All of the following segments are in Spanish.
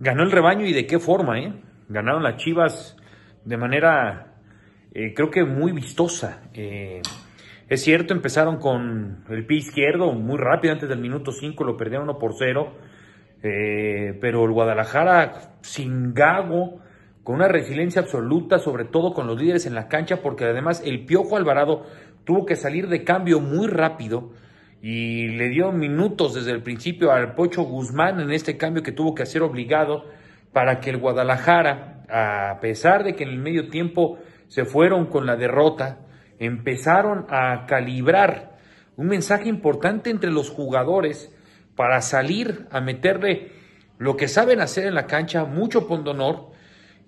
ganó el rebaño y de qué forma, ¿eh? Ganaron las Chivas de manera, eh, creo que muy vistosa. Eh. es cierto, empezaron con el pie izquierdo muy rápido, antes del minuto 5 lo perdieron 1 por 0, eh, pero el Guadalajara sin gago, con una resiliencia absoluta, sobre todo con los líderes en la cancha, porque además el Piojo Alvarado tuvo que salir de cambio muy rápido y le dio minutos desde el principio al Pocho Guzmán en este cambio que tuvo que hacer obligado para que el Guadalajara, a pesar de que en el medio tiempo se fueron con la derrota, empezaron a calibrar un mensaje importante entre los jugadores para salir a meterle lo que saben hacer en la cancha, mucho pondonor,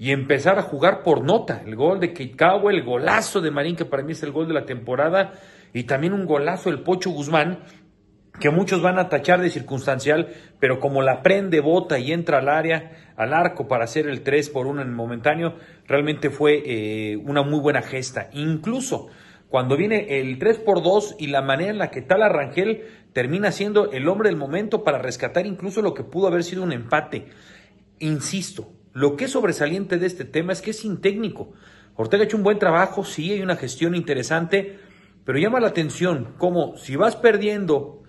y empezar a jugar por nota. El gol de Kit el golazo de Marín, que para mí es el gol de la temporada, y también un golazo del Pocho Guzmán, que muchos van a tachar de circunstancial, pero como la prende, bota y entra al área, al arco para hacer el 3 por 1 en el momentáneo, realmente fue eh, una muy buena gesta. Incluso cuando viene el 3 por 2 y la manera en la que tal Rangel termina siendo el hombre del momento para rescatar incluso lo que pudo haber sido un empate. Insisto, lo que es sobresaliente de este tema es que es intécnico. Ortega ha hecho un buen trabajo, sí, hay una gestión interesante, pero llama la atención cómo si vas perdiendo,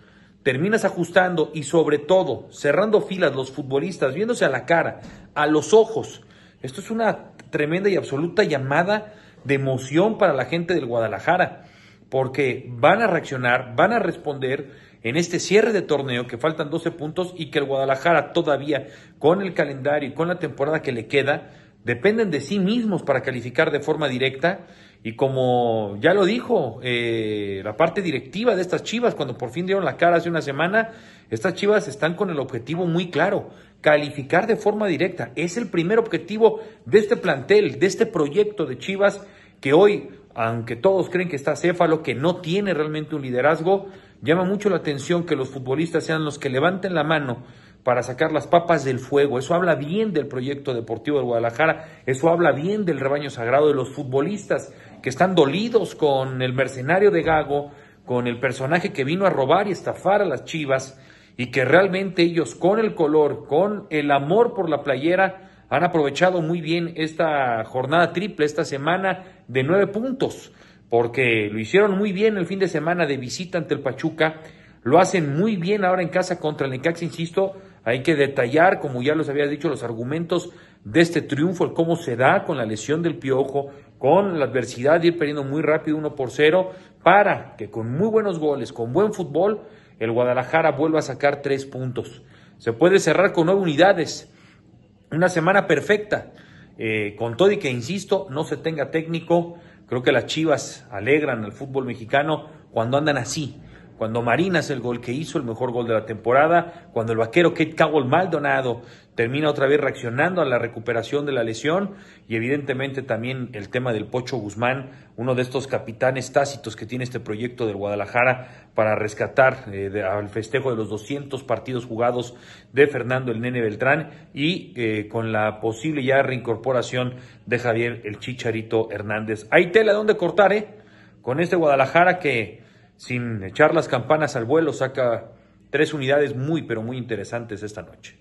terminas ajustando y sobre todo cerrando filas los futbolistas, viéndose a la cara, a los ojos. Esto es una tremenda y absoluta llamada de emoción para la gente del Guadalajara porque van a reaccionar, van a responder en este cierre de torneo que faltan 12 puntos y que el Guadalajara todavía con el calendario y con la temporada que le queda dependen de sí mismos para calificar de forma directa y como ya lo dijo eh, la parte directiva de estas Chivas cuando por fin dieron la cara hace una semana, estas Chivas están con el objetivo muy claro, calificar de forma directa. Es el primer objetivo de este plantel, de este proyecto de Chivas que hoy aunque todos creen que está céfalo, que no tiene realmente un liderazgo, llama mucho la atención que los futbolistas sean los que levanten la mano para sacar las papas del fuego. Eso habla bien del proyecto deportivo de Guadalajara, eso habla bien del rebaño sagrado de los futbolistas que están dolidos con el mercenario de Gago, con el personaje que vino a robar y estafar a las Chivas y que realmente ellos con el color, con el amor por la playera, han aprovechado muy bien esta jornada triple, esta semana de nueve puntos, porque lo hicieron muy bien el fin de semana de visita ante el Pachuca, lo hacen muy bien ahora en casa contra el Necaxa, insisto, hay que detallar, como ya los había dicho, los argumentos de este triunfo, el cómo se da con la lesión del piojo, con la adversidad de ir perdiendo muy rápido uno por cero, para que con muy buenos goles, con buen fútbol, el Guadalajara vuelva a sacar tres puntos. Se puede cerrar con nueve unidades una semana perfecta, eh, con todo y que, insisto, no se tenga técnico. Creo que las Chivas alegran al fútbol mexicano cuando andan así. Cuando Marina Marinas el gol que hizo, el mejor gol de la temporada, cuando el vaquero Kate Cowell Maldonado termina otra vez reaccionando a la recuperación de la lesión y evidentemente también el tema del Pocho Guzmán, uno de estos capitanes tácitos que tiene este proyecto del Guadalajara para rescatar eh, al festejo de los 200 partidos jugados de Fernando el Nene Beltrán y eh, con la posible ya reincorporación de Javier el Chicharito Hernández. Hay tela donde cortar, ¿eh? Con este Guadalajara que sin echar las campanas al vuelo saca tres unidades muy pero muy interesantes esta noche.